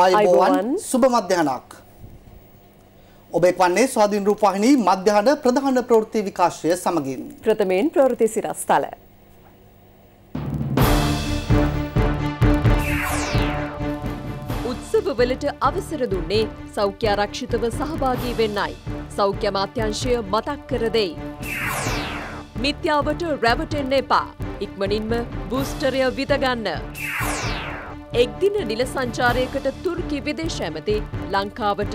ආයුබෝවන් සුබ මධ්‍යහනක් ඔබ එක්වන්නේ ස්වාධීන රූපවාහිනී මධ්‍යහන ප්‍රධාන ප්‍රවෘත්ති විකාශය සමගින් ප්‍රථමයෙන් ප්‍රවෘත්ති සිරස්තල උත්සවවලට අවසර දුන්නේ සෞඛ්‍ය ආරක්ෂිතව සහභාගී වෙන්නයි සෞඛ්‍ය අමාත්‍යාංශය මතක් කර දෙයි මිත්‍යාවට රැවටෙන්න එපා ඉක්මනින්ම බූස්ටරය විදගන්න එක්දින නිල සංචාරයකට තුර්කි විදේශ ඇමති ලංකාවට.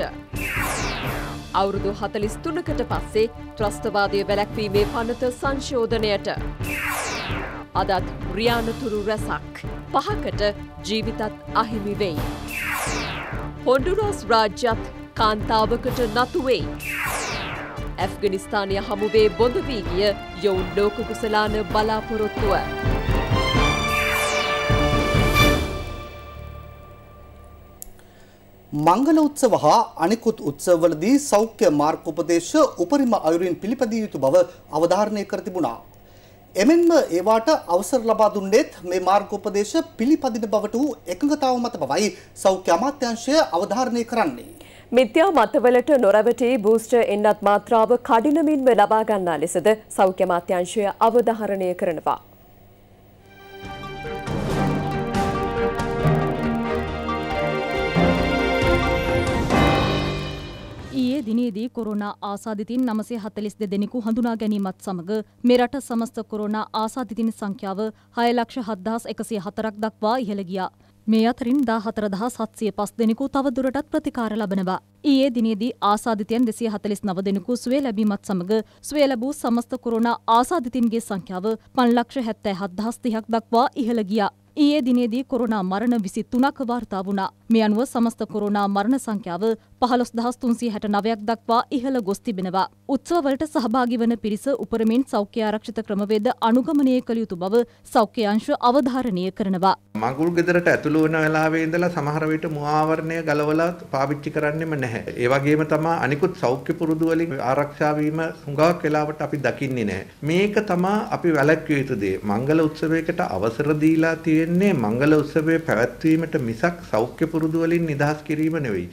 අවුරුදු හතලිස් තුනකට පස්සේ ත්‍රස්තවාදය වැලැක්වීමේ පනත සංශෝධනයට. අදත් රියානතුරු රැසක් පහකට ජීවිතත් අහිමිවෙයි. හොඩුරෝස් රාජ්‍යත් කාන්තාවකට නතුවෙයි. ඇෆ්ගනිස්ථානය හමුවේ බොඳවී ගිය යොවුන් ලෝක කුසලාන බලාපොරොත්තුව. මංගල උත්සව හා අනිකුත් උත්සවවලදී සෞඛ්‍ය මාර්ගෝපදේශ උපරිම අයුරින් පිළිපැදිය යුතු බව අවධාරණය කර තිබුණා. එමෙන්ම ඒවාට අවසර ලබා දුන්නේත් මේ මාර්ගෝපදේශ පිළිපදින බවට වූ එකඟතාව මත බවයි සෞඛ්‍ය අමාත්‍යාංශය අවධාරණය කරන්නේ. මිත්‍යා මතවලට නොරවටී බූස්ටර් එන්නත් මාත්‍රාව කඩිනමින්ම ලබා ගන්නා ලෙසද සෞඛ්‍ය අමාත්‍යාංශය අවධාරණය කරනවා. ඊයේ දිනේදී කොරෝනා ආසාදිතින් නමසේ හතලිස් දෙදෙනෙකු හඳුනා ගැනීමත් සමඟ මෙරට සමස්ත කොරෝනා ආසාධිතින් සංඛ්‍යාව හයලක්ෂ හද්දහස් එකසේ හතරක් දක්වා ඉහළගියා. මේ අතරින් දා හතරදහස් හත්සිය පස් දෙනෙකු තවදුරටත් ප්‍රතිකාර ලබනවා. ඊයේ දිනේදී ආසාධිතයන් දෙසිය හතලිස් නව දෙනෙකු ස්වේ ලැබීමත් සමඟ ස්වේ ලැබූ සමස්ත කොරෝනා ආසාධිතින්ගේ සංඛ්‍යාව පන්ලක්ෂ හැත්තෑ හද්දහස් තිහක් දක්වා ඉහළගියා. ඊයේ දිනේදී කොරෝනා මරණ විසි තුනක් වාර්තා වුණා. මේ අනුව සමස්ත කොරෝනා මරණ සංඛ්‍යාව පහළොස් දහස් තුන්සිය හැට නවයක් දක්වා ඉහළ ගොස් තිබෙනවා. උත්සවවලට සහභාගි වන පිරිස උපරමින් සෞඛ්‍ය ආරක්ෂිත ක්‍රමවේද අනුගමනය කළ යුතු බව සෞඛ්‍ය අංශ අවධාරණය කරනවා. මඟුල් ගෙදරට ඇතුළු වන වෙලාවේ ඉඳලා සමහර විට මුවාවරණය ගලවලා පාවිච්චි කරන්නෙම නැහැ. ඒ වගේම තමයි අනිකුත් සෞඛ්‍ය පුරුදු වලින් ආරක්ෂා වීම හුඟක් වෙලාවට අපි දකින්නේ නැහැ. මේක තමයි අපි වැළැක්විය යුතු දේ. මංගල උත්සවයකට අවසර දීලා තියෙන්නේ මංගල උත්සවයේ පැවැත්වීමට මිසක් සෞඛ්‍ය පුරුදු වලින් නිදහස් කිරීම නෙවෙයි.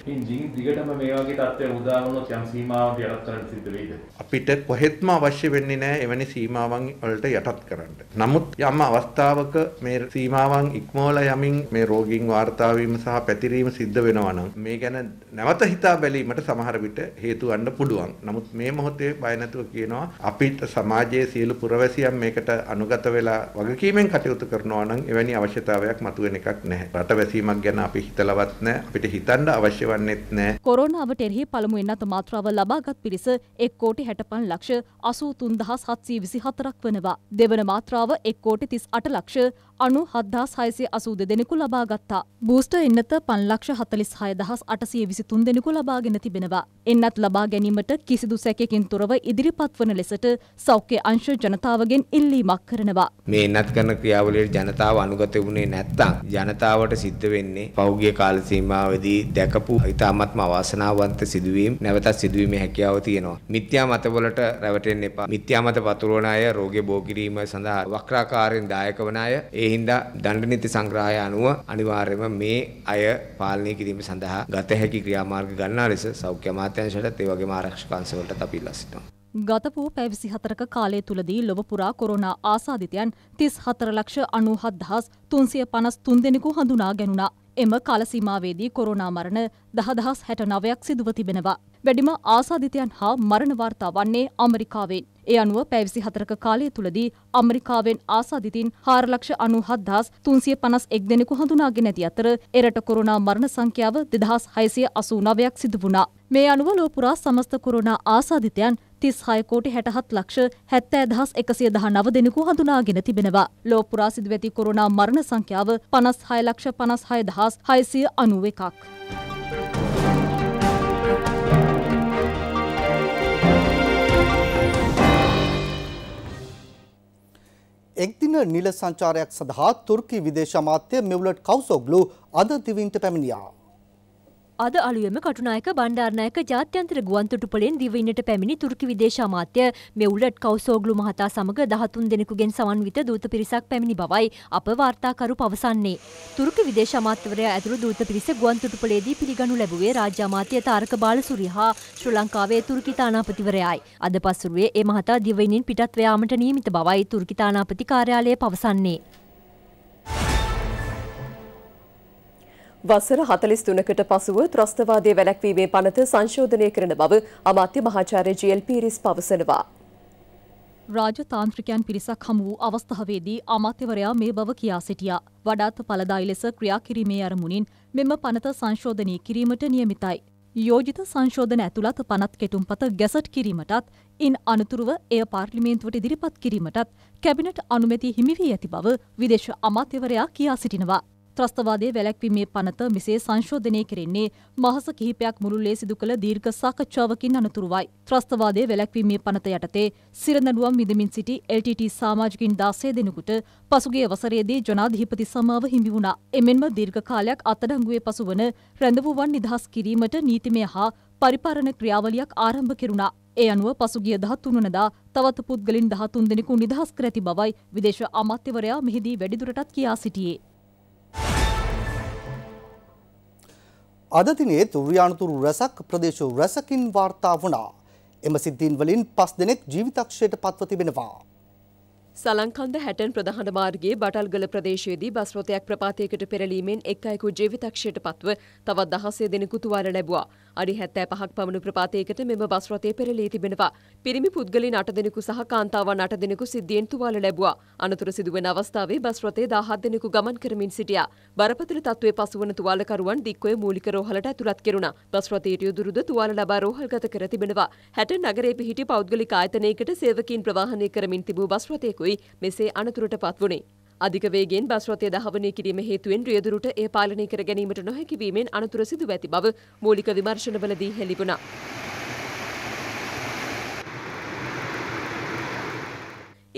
දිගටම මේ වගේ තත්ත්වයක් උදා වුණොත් යම් සීමාවකට යටත් කරන්න සිද්ධ වෙයිද? අපිට කොහෙත්ම අවශ්‍ය වෙන්නේ නැහැ එවැනි සීමාවන් වලට යටත් කරන්න. නමුත් යම් අවස්ථාවක මේ සීමාවන් ඉක්මවලා යමින් මේ රෝගීන් වාර්තා වීම සහ පැතිරීම සිද්ධ වෙනවා නම් මේ ගැන නැවත හිතා බැලීමට සමහර විට හේතු වන්න පුළුවන්. නමුත් මේ මොහොතේ බය නැතුව කියනවා අපිට සමාජයේ සියලු පුරවැසියන් මේකට අනුගත වෙලා වගකීමෙන් කටයුතු කරනවා නම් එවැනි අවශ්‍යතාවයක් මතුවෙන එකක් නැහැ. රටවැසීමක් ගැන අපි හිතලවත් නැහැ. අපිට හිතන්න අවශ්‍ය වන්නේත් නැහැ. කොරෝනාවට එරෙහි පළමුවෙන් අත මාත්‍රාව ලබාගත් පිරිස එක් කෝටි හැටපන් ලක්ෂ අසූ තුන්දහස් හත්සී විසි හතරක් වනවා. දෙවන මාත්‍රාව එක් කෝටි තිස් අට ලක්ෂ අනු හද්දාස් හයසේ අසූ දෙදෙනෙකු ලබාගත්තා. බූස්ට එන්නත පන්ලක්ෂ හතලිස් හයදහස් අටසය විසි තුන් දෙනෙකු ලබාගෙන තිබෙනවා. එන්නත් ලබා ගැනීමට කිසිදු සැකකින් තොරව ඉදිරිපත් වන ලෙසට සෞඛ්‍ය අංශ ජනතාවගෙන් ඉල්ලීමක් කරනවා. මේ එන්නත් කරන ක්‍රියාවලියට ජනතාව අනුගත වුණේ නැත්තම් ජනතාවට සිද්ධ වෙන්නේ පෞගිය කාල සීමාවදී දැකපු ඉතාමත්ම අව අවාසනාවන්ත සිදුවීම් නැවතත් සිදුවීමේ හැකියාව තියෙනවා. මිත්‍යා මතවලට රැවටෙන්න එපා. මිත්‍යා මත පතුරවන අය රෝගේ බෝ කිරීම සඳහා වක්‍රාකාරයෙන් දායක වන අය ඒ හින්දා දණ්ඩ නීති සංග්‍රහය අනුව අනිවාර්යයෙන්ම මේ අය පාලනය කිරීම සඳහා ගත හැකි ක්‍රියාමාර්ග ගන්නා ලෙස සෞඛ්‍ය අමාත්‍යාංශයටත් ඒ වගේම ආරක්ෂක අංශවලටත් අපි ඉල්ලා සිටිනවා. ගත වූ පැය 24ක කාලය තුලදී ලොව පුරා කොරෝනා ආසාදිතයන් 34 ලක්ෂ 97353 දෙනෙකු හඳුනා ගැනුණා. එම කාලසීමාවේදී කොරුණා මරණ දහදහස් හැට නවයක් සිදුව තිබෙනවා. වැඩිම ආසාධිතයන් හා මරණවාර්තා වන්නේ අමරිකාවෙන්. ඒ අනුව පැවිසි හතරක කාලය තුළදී අමරිකාවෙන් ආසාධිතින් හාරලක්ෂ අනු හද්දහස් තුන්සිය පනස් එක් දෙනෙකු හඳුනාගෙන ඇති අතර එරට කොරුණා මරණ සංඛ්‍යාව දෙදහස් හයිසිය අසූ නවයක් සිදුවුණා. මේ අනුව ලෝ පුරා සමස්ත කොරෝනා ආසාධිතයන් 36 කෝටි 67 ලක්ෂ 70119 දෙනෙකු හඳුනාගෙන තිබෙනවා. ලෝ පුරා සිදු ඇති කොරෝනා මරණ සංඛ්‍යාව 56 ලක්ෂ 56691ක්. එක්දින නිල සංචාරයක් සඳහා තුර්කි විදේශ අමාත්‍ය මෙව්ලට් කවුසෝග්ලු අද දිවින්ට පැමිණියා. අද අලුයම කටුනායක බණ්ඩාරනායක ජාත්‍යන්තර ගුවන්තොටුපලෙන් දිවයිනට පැමිණි තුර්කි විදේශාමාත්‍ය මෙවුලට් කවුසෝග්ලු මහතා සමග දහතුන් දෙනෙකුගෙන් සමන්විත දූත පිරිසක් පැමිණි බවයි අප වාර්තාකරු පවසන්නේ. තුර්කි විදේශාමාත්‍යවරයා ඇතුළු දූත පිරිස ගුවන්තොටුපලේදී පිළිගනු ලැබුවේ රාජ්‍යාමාත්‍ය තාරක බාලසූරිය හා ශ්‍රී ලංකාවේ තුර්කි තානාපතිවරයායි. අද පසුරුවේ ඒ මහතා දිවයිනින් පිටත් වෑමට නියමිත බවයි තුර්කි තානාපති කාර්යාලය පවසන්නේ. වසර 43කට පසුව ත්‍රස්තවාදයේ වැළැක්වීමේ පනත සංශෝධනය කරන බව අමාත්‍ය මහාචාර්ය ජී.එල්. පීරිස් පවසනවා. රාජතාන්ත්‍රිකයන් පිරිසක් හමු වූ අවස්ථාවේදී අමාත්‍යවරයා මේ බව කියා සිටියා. වඩාත් පළදායි ලෙස ක්‍රියා කිරීමේ අරමුණින් මෙම පනත සංශෝධනය කිරීමට නියමිතයි. යෝජිත සංශෝධන ඇතුළත් පනත් කෙටුම්පත ගැසට් කිරීමටත් ඉන් අනතුරුව එය පාර්ලිමේන්තුවට ඉදිරිපත් කිරීමටත් කැබිනට් අනුමැති හිමිවී ඇති බව විදේශ අමාත්‍යවරයා කියා සිටිනවා. ත්‍රස්තවාදයේ වැළැක්වීමේ පනත මෙසේ සංශෝධනය කෙරෙන්නේ මාස කිහිපයක් මුළුල්ලේ සිදු කළ දීර්ඝ සාකච්ඡාවකින් අනතුරුවයි. ත්‍රස්තවාදයේ වැළැක්වීමේ පනත යටතේ සිරදඬුවම් විඳමින් සිටි LTT සමාජිකින් 16 දෙනෙකුට පසුගිය වසරේදී ජනාධිපති සමාව හිමි වුණා. එමෙන්ම දීර්ඝ කාලයක් අත්අඩංගුවේ පසුවන රැඳවුවන් නිදහස් කිරීමට නීතිමය හා පරිපාලන ක්‍රියාවලියක් ආරම්භ කෙරුණා. ඒ අනුව පසුගිය දහත්තුනනදා තවත් පුද්ගලින් දහතුන් දෙනෙකු නිදහස් කර ඇති බවයි විදේශ අමාත්‍යවරයා මෙහිදී වැඩිදුරටත් කියා සිටියේ. අද දිනේ තුර්යානුතුරු රැසක් ප්‍රදේශ රැසකින් වාර්තා වුණා. එම සිද්ධීන් වලින් පස් දෙනෙක් ජීවිතක්ෂයට පත්ව තිබෙනවා. සලංකන්ද හැටන් ප්‍රධාන මාර්ගයේ බටල්ගල ප්‍රදේශයේදී බස් රථයක් ප්‍රපාතයකට පෙරලීමෙන් එක් අයෙකු ජීවිතක්ෂයට පත්ව තවත් දහසේ දෙනෙකු තුවාල ලැබුවා. අඩි හැත්තෑ පහක් පමණු ප්‍රපාතයකට මෙම බස් රථය පෙරලී තිබෙනවා. පිරිමි පුද්ගලින් අට දෙනෙකු සහ කාන්තාවන් අට දෙනෙකු සිද්ධියෙන් තුවාල ලැබුවා. අනතුර සිදුවන අවස්ථාවේ බස් රථය 17 දෙනෙකු ගමන් කරමින් සිටියා. බරපතල තත්ත්වයේ පසුවන තුවාලකරුවන් දික්කොයේ මූලික රෝහලට ඇතුළත් කෙරුණා. බස් රථයට යොදුරුද තුවාල ලබා රෝහල්ගත කර තිබෙනවා. 60 නගරයේ පිහිටි පෞද්ගලික ආයතනයකට සේවකීන් ප්‍රවාහනය කරමින් තිබූ බස් රථයකුයි මෙසේ අනතුරට පත් වුණේ. අධික වේගෙන් බස් රථය දහවනය කිරීම හේතුවෙන් රියදුරට ඒ පාලනය කර ගැනීමට නොහැකි වීමෙන් අනතුර සිදු ඇති බව මූලික විමර්ශනවලදී හෙළිවුණා.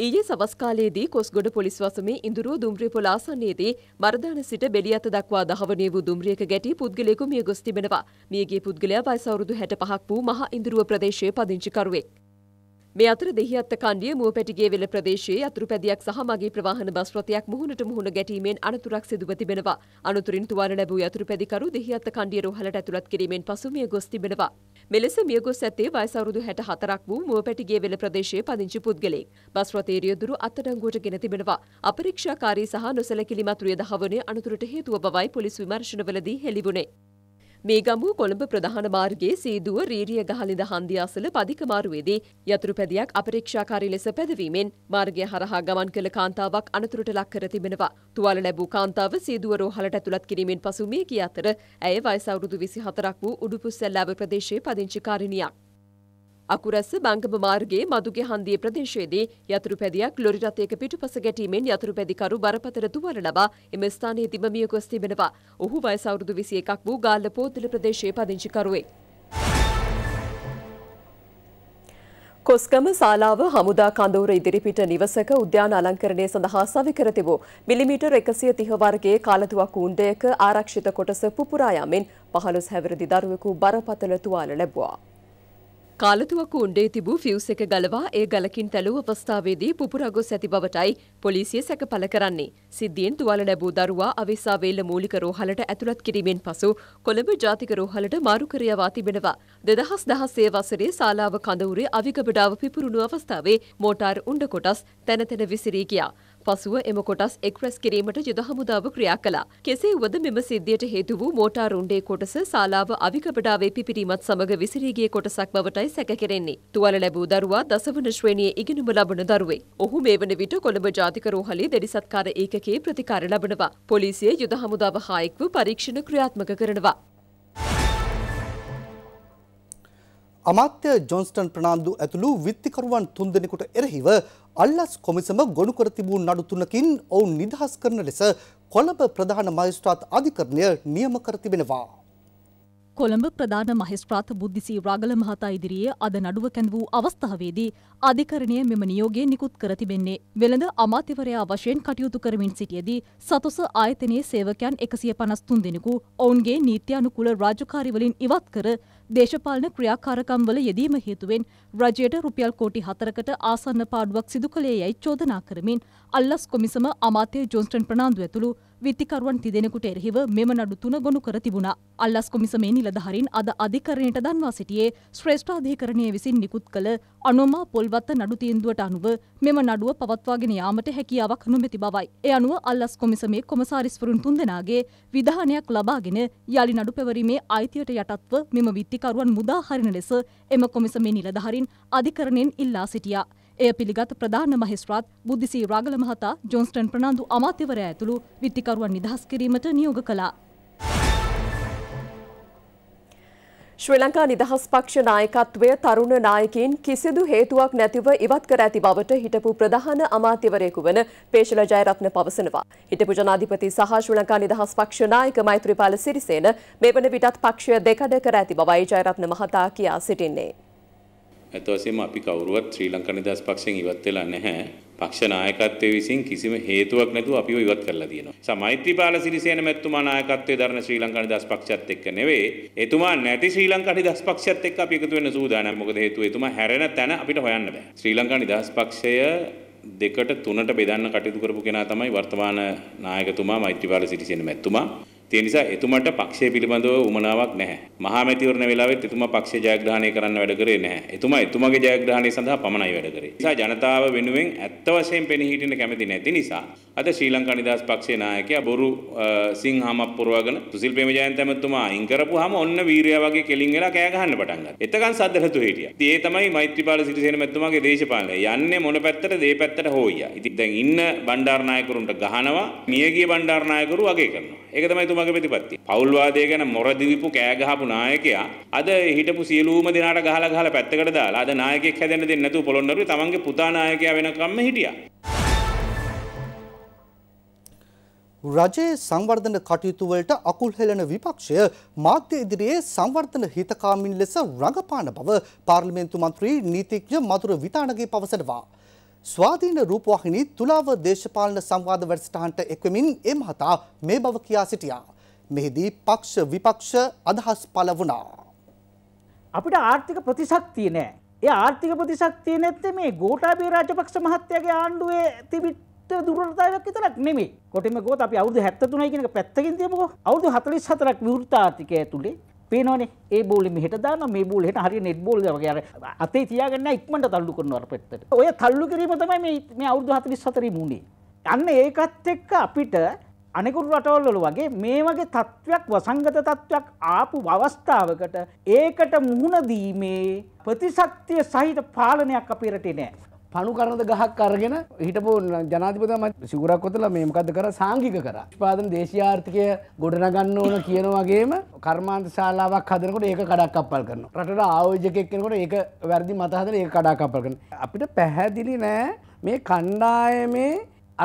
ඊයේ සවස් කාලයේදී කොස්ගොඩ පොලිස් වසමේ ඉඳුරුව දුම්රිය පොළ ආසන්නයේදී මරදාන සිට බෙලියත දක්වා දහවණේ වූ දුම්රියක ගැටි පුද්ගලයෙකු මිය ගොස් තිබෙනවා. මියගිය පුද්ගලයා වයස අවුරුදු 65ක් වූ මහ ඉඳුරුව ප්‍රදේශයේ පදිංචිකරුවෙක්. මේ අතර දෙහිඅත්ත කණ්ඩිය මුවපැටිගේ වෙල ප්‍රදේශයේ අතුරුපැදියක් සහ මගේ ප්‍රවාහන බස් රථයක් මුහුණට මුහුණ ගැටීමෙන් අනතුරක් සිදුව තිබෙනවා. අනතුරින් තුවාල ලැබූ අතුරුපැදිකරු දෙහිඅත්ත කණ්ඩිය රෝහලට ඇතුළත් කිරීමෙන් පසු මිය ගොස් තිබෙනවා. මෙලෙස මිය ගොස් ඇත්තේ වයස අවුරුදු 64ක් වූ මුවපැටිගේ වෙල ප්‍රදේශයේ පදිංචි පුද්ගලෙක්. බස් රථයේ රියදුරු අත්අඩංගුවට ගෙන තිබෙනවා. අපරීක්ෂාකාරී සහ නොසැලකිලිමත් රියදහවණේ අනතුරට හේතුව බවයි පොලිස් විමර්ශනවලදී හෙළි වුණේ. මේගමු කොළඹ ප්‍රධාන මාර්ගයේ සීදුව රීරිය ගහලිඳ හන්දිය අසල පදිකමාරුවේදී යතුරු පැදියක් අපරීක්ෂාකාරී ලෙස පැදවීමෙන් මාර්ගය හරහා ගමන් කළ කාන්තාවක් අනතුරට ලක් කර තිබෙනවා. තුවාල ලැබූ කාන්තාව සීදුව රෝහලට ඇතුළත් කිරීමෙන් පසු මිය ගිය අතර ඇය වයස අවුරුදු 24ක් වූ උඩුපුස්සැල්ලාව ප්‍රදේශයේ පදිංචි කාරිණියක්. අකුරැස්ස බංගම මාර්ගයේ මදුගේ හන්දිය ප්‍රදේශයේදී යතුරු පැදියක් ලොරි රථයක පිටුපස ගැටීමෙන් යතුරු පැදිකරු බරපතල දුවන ලබා එම ස්ථානයේ දිම මිය ගොස් තිබෙනවා. ඔහු වයස අවුරුදු 21ක් වූ ගාල්ල පෝතල ප්‍රදේශයේ පදිංචිකරුවෙක්. කොස්කම ශාලාව හමුදා කඳවුර ඉදිරිපිට නිවසක උද්‍යාන අලංකරණය සඳහා සවි කර තිබූ මිලිමීටර් 130 වර්ගයේ කාලතුවක් කූණ්ඩයක ආරක්ෂිත කොටස පුපුරා යමින් 15 හැවිරිදි දරුවෙකු බරපතල තුවාල ලැබුවා. කාලතුවක උණ්ඩේ තිබූ ෆිවුස් එක ගලවා ඒ ගලකින් තැලූ අවස්ථාවේදී පුපුරා ගොස් ඇති බවටයි පොලිසිය සැකපල කරන්නේ. සිද්ධියෙන් තුවාල ලැබූ දරුවා අවිසා වේල මූලික රෝහලට ඇතුළත් කිරීමෙන් පසු කොළඹ ජාතික රෝහලට මාරු කර යවා තිබෙනවා. 2016 වසරේ ශාලාව කඳවුරේ අවිගබඩාව පිපුරුණු අවස්ථාවේ මෝටාර් උණ්ඩ කොටස් තැන තැන විසිරී ගියා. පසුව එම කොටස් එක් රැස් කිරීමට යුද හමුදාව ක්‍රියා කළා. කෙසේ වුවද මෙම සිද්ධියට හේතු වූ මෝටාර් රුණ්ඩේ කොටස ශාලාව අවිකබඩාවේ පිපිරීමත් සමග විසිරී ගිය කොටසක් බවටයි සැකකෙරෙන්නේ. තුවාල ලැබූ දරුවා දසවන ශ්‍රේණියේ ඉගෙනුම ලබන දරුවෙක්. ඔහු මේ වන විට කොළඹ ජාතික රෝහලේ දෙරිසත්කාර ඒකකයේ ප්‍රතිකාර ලබනවා. පොලිසිය යුද හමුදාව හා එක්ව පරීක්ෂණ ක්‍රියාත්මක කරනවා. අමාත්‍ය ජොන්ස්ටන් ප්‍රනාන්දු ඇතුළු විත්තිකරුවන් තුන්දෙනෙකුට එරහිව අල්ලස් කොමිසම ගොනු කර තිබූ නඩු තුනකින් ඔවුන් නිදහස් කරන ලෙස කොළඹ ප්‍රධාන මජිස්ත්‍රාත් අධිකරණය නියම කර තිබෙනවා. කොළඹ ප්‍රධාන මහිස්ත්‍රාත් බුද්ධිසී රාගල මහතා ඉදිරියේ අද නඩුව කැඳ වූ අවස්ථාවේදී අධිකරණය මෙම නියෝගය නිකුත් කර තිබෙන්නේ. වෙළඳ අමාත්‍යවරයා වශයෙන් කටයුතු කරමින් සිටියදී සතොස ආයතනයේ සේවකයන් එකසිය පනස්තුන් දෙනෙකු ඔවුන්ගේ නීත්‍යානුකුල රාජකාරිවලින් ඉවත් කර දේශපාලන ක්‍රියාකාරකම්වල යෙදීම හේතුවෙන් රජයට රුපියල් කෝටි හතරකට ආසන්න පාඩුවක් සිදු කළේ යැයි චෝදනා කරමින් අල්ලස් කොමිසම අමාත්‍ය ජොන්ස්ටන් ප්‍රනාන්දු ඇතුළු විත්තිකරුවන් තිදෙනෙකුට එරහිව මෙම නඩු තුන ගොනු කර තිබුණා. අල්ලස් කොමිසමේ නිලධහරින් අද අධිකරණයට දන්වා සිටියේ ශ්‍රේෂ්ඨාධිකරණය විසින් නිකුත් කළ අනුමා පොල්වත්ත නඩු තීන්දුවට අනුව මෙම නඩුව පවත්වාගෙන යාමට හැකියාවක් නොමැති බවයි. ඒ අනුව අල්ලස් කොමිසමේ කොමසාරිස්වරුන් තුන්දෙනාගේ විධානයක් ලබාගෙන යළි නඩු පැවරීමේ අයිතියට යටත්ව මෙම විත්තිකරුවන් මුදා හරින ලෙස එම කොමිසමේ නිලධහරින් අධිකරණයෙන් ඉල්ලා සිටියා. එය පිළිගත් ප්‍රධාන මහිස්ත්‍රාත් බුද්ධිසී රාගල මහතා ජොන්ස්ටන් ප්‍රනාන්දු අමාත්‍යවරයා ඇතුළු විත්තිකරුවන් නිදහස් කිරීමට නියෝග කළා. ශ්‍රී ලංකා නිදහස් පක්ෂ නායකත්වය තරුණ නායකින් කිසිදු හේතුවක් නැතිව ඉවත් කර ඇති බවට හිටපු ප්‍රධාන අමාත්‍යවරයෙකු වන පේශල ජයරත්න පවසනවා. හිටපු ජනාධිපති සහ ශ්‍රී ලංකා නිදහස් පක්ෂ නායක මෛත්‍රීපාල සිරිසේන මේ වන විටත් පක්ෂය දෙකඩ කර ඇති බවයි ජයරත්න මහතා කියා සිටින්නේ. ඇත්ත වශයෙන්ම අපි කවුරුවත් ශ්‍රී ලංකා නිදහස් පක්ෂයෙන් ඉවත් වෙලා නැහැ. පක්ෂ නායකත්වයේ විසින් කිසිම හේතුවක් නැතුව අපිව ඉවත් කරලා තියෙනවා. සමෛත්‍රීපාල සිරිසේන මැතිතුමා නායකත්වයේ දරන ශ්‍රී ලංකා නිදහස් පක්ෂයත් එක්ක නෙවෙයි. එතුමා නැති ශ්‍රී ලංකා නිදහස් පක්ෂයත් එක්ක අපි එකතු වෙන්න සූදානම්. මොකද හේතුව එතුමා හැරෙන තැන අපිට හොයන්න බෑ. ශ්‍රී ලංකා නිදහස් පක්ෂය දෙකට තුනට බෙදන්න කටයුතු කරපු කෙනා තමයි වර්තමාන නායකතුමා මෛත්‍රීපාල සිරිසේන මැතිතුමා. ඒ නිසා එතුමට පක්ෂය පිළිබඳව උමනාවක් නැහැ. මහා මැතිවරණ වෙලාවෙත් එතුමා පක්ෂය ජයග්‍රහණය කරන්න වැඩ කරේ නැහැ. එතුමා එතුමාගේ ජයග්‍රහණය සඳහා පමණයි වැඩ කරේ. නිසා ජනතාව වෙනුවෙන් ඇත්ත වශයෙන් පෙනී හිටින්න කැමති නැති නිසා අද ශ්‍රී ලංකා නිදහස් පක්ෂයේ නායකයා බොරු සිංහාමක් පුරවගෙන සුසිල් ප්‍රේමජයන්ත මැතිතුමා අයින් කරපුවාම ඔන්න වීරයා වගේ කෙලින් වෙලා කෑ ගහන්න පටන් ගත්තා. එතකන් සද්දලතු හිටියා. ඉතින් ඒ තමයි මෛත්‍රීපාල සිරිසේන මැතිතුමාගේ දේශපාලනය. යන්නේ මොන පැත්තටද ඒ පැත්තට හොයියා. ඉතින් දැන් ඉන්න බණ්ඩාරනායකරුන්ට ගහනවා මියගිය බණ්ඩාරනායකරු වගේ කරනවා. ඒක තමයි මඟ ප්‍රතිපත්තිය. පෞල්වාදය ගැන මොර දිවිපු කෑ ගහපු නායකයා අද හිටපු සියලුම දෙනාට ගහලා ගහලා පැත්තකට දාලා අද නායකයෙක් හැදෙන්න දෙන්නේ නැතුව පොළොන්නරුවේ තමන්ගේ පුතා නායකයා වෙනකම්ම හිටියා. රජයේ සංවර්ධන කටයුතුවලට අකුල් හෙලන විපක්ෂය මාධ්‍ය ඉදිරියේ සංවර්ධන හිතකාමින් ලෙස රඟපාන බව පාර්ලිමේන්තු මන්ත්‍රී නීතිඥ මధుර විතානගේ පවසනවා. ස්වාධීන රූපවාහිනී තුලාව දේශපාලන සංවාද වැඩසටහනට එක්වමින් ඒ මහතා මේ බව කියා සිටියා. මෙහිදී පක්ෂ විපක්ෂ අදහස් පළ වුණා. අපිට ආර්ථික ප්‍රතිශක්තිය නෑ. ඒ ආර්ථික ප්‍රතිශක්තිය නැත්තේ මේ ගෝඨාභය රාජපක්ෂ මහත්තයාගේ ආණ්ඩුවේ තිබිට දුර්වලතාවයක් විතරක් නෙමෙයි. කොටිම ගෝත අපි අවුරුදු 73 කියන එක පැත්තකින් තියමුකෝ. අවුරුදු 44ක් විවෘත ආර්ථිකය ඇතුලේ පේනවනේ ඒ බෝලි මෙහෙට දාන මේ බෝලෙට හරි නෙට් බෝල් වගේ අර අතේ තියාගන්න ඉක්මනට තල්ලු කරනවා අර පැත්තට. ඔය තල්ලු කිරීම තමයි මේ මේ අවුරුදු 44 මුනේ. අන්න ඒකත් එක්ක අපිට අනිකුරු රටවල්වල වගේ මේ වගේ තත්ත්වයක් වසංගත තත්ත්වයක් ආපු අවස්ථාවකට ඒකට මුහුණ දීමේ ප්‍රතිශක්තිය සහිත පාලනයක් අපේ රටේ නැහැ. පණු කරනද ගහක් අරගෙන හිටපු ජනාතිපතම සිගුරක් කොතල මේමකද කර සංගික කර පාදන දේශයාර්ථකය ගොඩනගන්න ඕන කියනවගේම කර්මාන්ත ශාලාවක් හදනකොට ඒක කඩක් අපල් කරන රට ආයෝජකෙක්කෙනකොට ඒක වැරදි මතහදන ඒ කඩා කපල් කරන අපිට පැහැදිලි නෑ මේ කණ්ඩායමේ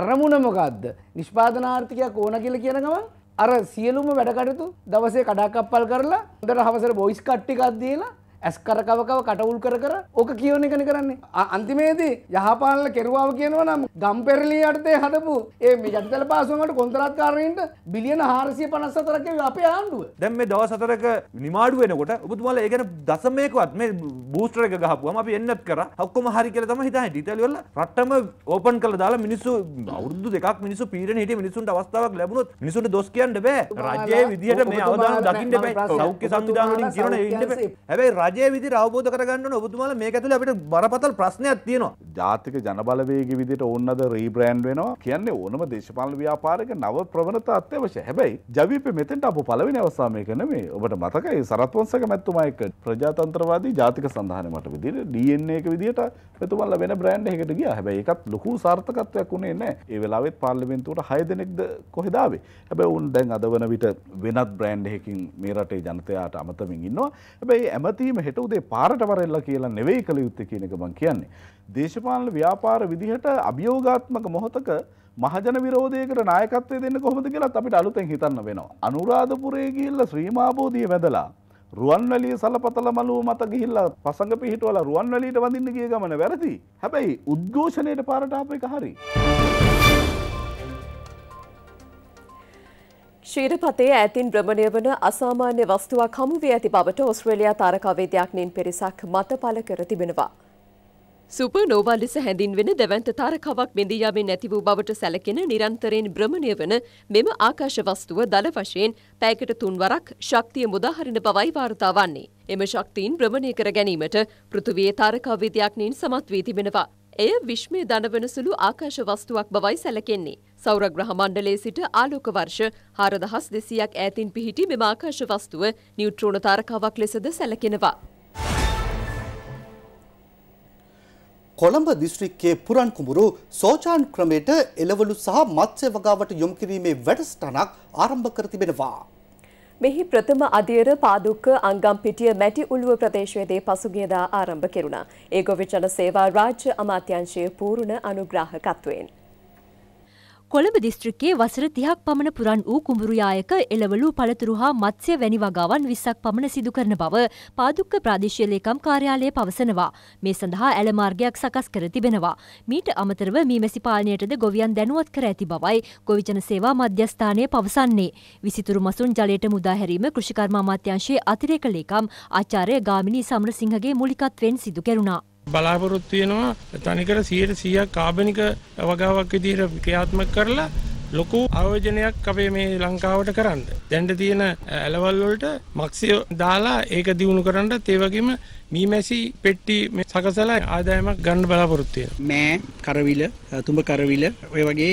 අරමුණමකක්ද නිෂ්පාදනාර්ථකයක් ඕන කියල කියන ගමන් අර සියලුම වැඩකටතු දවසේ කඩාකප්පල් කරලා දර හවසර බොයිස් කට්ටිකක් දීලා ඇස්කරකවකව කටවුල් කර කර ඕක කියවන එකන කරන්නේ. අන්තිමේදී යහපාලන කෙරුවාව කියනවා නම් ගම්පෙරලී අටතේ හදපු ඒ ජතල පාසුවට කොන්තරත්කාරයන්ට බිලියන හාරසිය පනස් සතරක අපේ ආණ්ඩුව දැම් මේ දව සතරක නිමාඩු වෙනකොට ඔබතුමාල ඒගන දසමයකවත් මේ බූස්ටර එක ගහපුුවම අපි එන්නත් කර හක්කොම හරි කියල තම හිතා ඩිටල්වල රට්ටම ඕපන් කළ දාලා මිනිස්සු අවුදු දෙක් මිනිස්සු පීරන හිට මිනිසුන්ට අවස්ථාවක් ලැබුණොත් මිනිසුන්ට දොස් කියන්න බෑ රජයේ විදිහට මේ අවදාන දකින්න බෑ සෞඛ්‍ය සංවිධානවලින් කියන ඉන්න බෑ හැබැයි රජය විදි අවබෝධ කරගන්න ඔබතුමාල මේ ඇතුල අපිට බරපතල් ප්‍රශ්නයක් තියෙනවා. ජාතික ජනබලවේගේ විදිට ඔන්නද රීබ්‍රෑන්් වෙනවා කියන්නේ ඕනම දේශපාල ව්‍යාපාරක නව ප්‍රවණතාත්ය වශ හැබැයි ජවිප මෙතෙන්ට අප පලවෙන අවසාමය කන මේ ඔබට මතකයි සරත්වන්සක මැත්තුමයික ප්‍රජාතන්ත්‍රවාදී ජාතික සඳහන මට විදිට ඩන්නේ එක විදිට පතුමල්ල වෙන බ්‍රෑන්් එකට ගිය හැබැයි එකත් ලොකු සාර්ථකත්වයක් වුණේ නෑ ඒ වෙලාවෙත් පාර්ලිමෙන්තුවට හය දෙනෙක්ද කොහෙදාවේ හැබැ උන් දැන් අද වන විට වෙනත් බ්‍රෑන්් එකින් මේ රටේ ජනතයාට අමතමින් ඉන්නවා හැබැයි ඇමතීම හෙට උදේ පාරට වරෙල්ල කියලා නෙවෙයි කළ යුත්තේ කියන එක මං කියන්නේ. දේශපාලන ව්‍යාපාර විදිහට අභියෝගාත්මක මොහොතක මහජන විරෝධයකට නායකත්වය දෙන්න කොහොමද කියලත් අපිට අලුතෙන් හිතන්න වෙනවා. අනුරාධපුරේ ගිහිල්ලා ශ්‍රීමාබෝධිය වැදලා රුවන්වැලිය සලපතල මලුව මත ගිහිල්ලා පසඟ පිහිටවල රුවන්වැලීට වඳින්න ගිය ගමන වැරදි. හැබැයි උද්ඝෝෂණයට පාරට ආපු එක හරි. ශීරපතේ ඇතින් භ්‍රමණය වන අසාමාන්‍ය වස්තුවක් හමුුවී ඇති බවට ඔස්ට්‍රේලයා තාරකාවේදයක්නින් පිරිසක් මත පල කර තිබෙනවා. සුප නෝවා ලෙස හැඳින්වෙන දැවන්ත තාරකාවක් බිඳියාවෙන් නැති වූ බවට සැලකෙන නිරන්තරයෙන් භ්‍රමණය වන මෙම ආකාශ වස්තුව දළ වශයෙන් පැයකට තුන්වරක් ශක්තිය මුදාහරින බවයි වාර්තා වන්නේ. එම ශක්තිීන් භ්‍රමණය කර ගැනීමට පෘතුවයේ තාරකාවේදයක්නින් සමත් වී තිබෙනවා. එය විශ්මය දනවන සුළු ආකාශ වස්තුවක් බවයි සැලකෙන්නේ. සෞරග්‍රහ මණ්ඩලයේ සිට ආලෝක වර්ෂ 4200ක් ඈතින් පිහිටි මෙම ආකාශ වස්තුව නියුට්‍රෝන තාරකාවක් ලෙසද සැලකෙනවා. කොළඹ දිස්ත්‍රික්කයේ පුරන් කුඹුරු සෝචාන් ක්‍රමයට එළවලු සහ මත්ස්‍ය වගාවට යොමු කිරීමේ වැඩසටහනක් ආරම්භ කර තිබෙනවා. මෙහි ප්‍රථම අධියර පාදුක්ක අංගම්පිටිය මැටි උළුව ප්‍රදේශයේදී පසුගියදා ආරම්භ කෙරුණා. ඒ ගොවිජන සේවා රාජ්‍ය අමාත්‍යංශයේ පූර්ණ අනුග්‍රාහකත්වයෙන්. කොළඹ දිස්ත්‍රික්කයේ වසර තිහක් පමණ පුරන් වූ කුඹුරුයායක එළවලු පළතුරු හා මත්ස්‍ය වැනි වගාවන් විස්සක් පමණ සිදු කරන බව පාදුක්ක ප්‍රාදේශීය ලේකම් කාර්යාලය පවසනවා. මේ සඳහා ඇල මාර්ගයක් සකස් කර තිබෙනවා. මීට අමතරව මීමැසි පාලනයටද ගොවියන් දැනුවත් කර ඇති බවයි ගොවිජන සේවා මධ්‍යස්ථානය පවසන්නේ. විසිතුරු මසුන් ජලයට මුදාහැරීම කෘෂිකර්ම අමාත්‍යංශයේ අතිරේක ලේකම් ආචාර්ය ගාමිණී සමරසිංහගේ මුලිකත්වයෙන් සිදු කෙරුණා. බලාපොරොත්තු වෙනවා තනිකර 100% කාබනික වගාවක් විදිහට ක්‍රියාත්මක කරලා ලොකු ආයෝජනයක් අපේ මේ ලංකාවට කරන්න. දැන්ට තියෙන ඇලවල් වලට මක්සිය දාලා ඒක දියුණු කරන්නත් ඒ වගේම මීමැසි පෙට්ටි සකසලා ආදායමක් ගන්න බලාපොරොත්තුය. මෑ කරවිල තුඹ කරවිල ඔය වගේ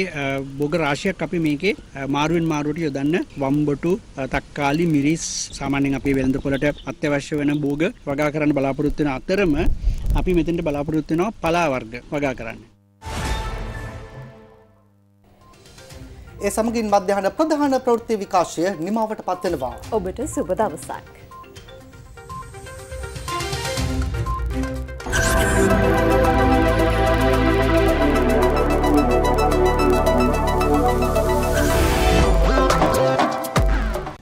බොග රාශියක් අපි මේකේ මාරුවෙන් මාරුවට යොදන්න වම්බටු තක්කාලි මිරිස් සාමාන්‍යයෙන් අපේ වෙළඳ පොළට අත්‍යවශ්‍ය වෙන බෝග වගා කරන්න බලාපොරොත්තු වෙන අතරම අපි මෙතෙන්ට බලාපොරොත්තු වෙනවා පලා වර්ග වගා කරන්න. ඒ සමගින් මධ්‍යහන ප්‍රධාන ප්‍රවෘත්ති විකාශය නිමාවට පත්වෙනවා. ඔබට සුබ දවසක්.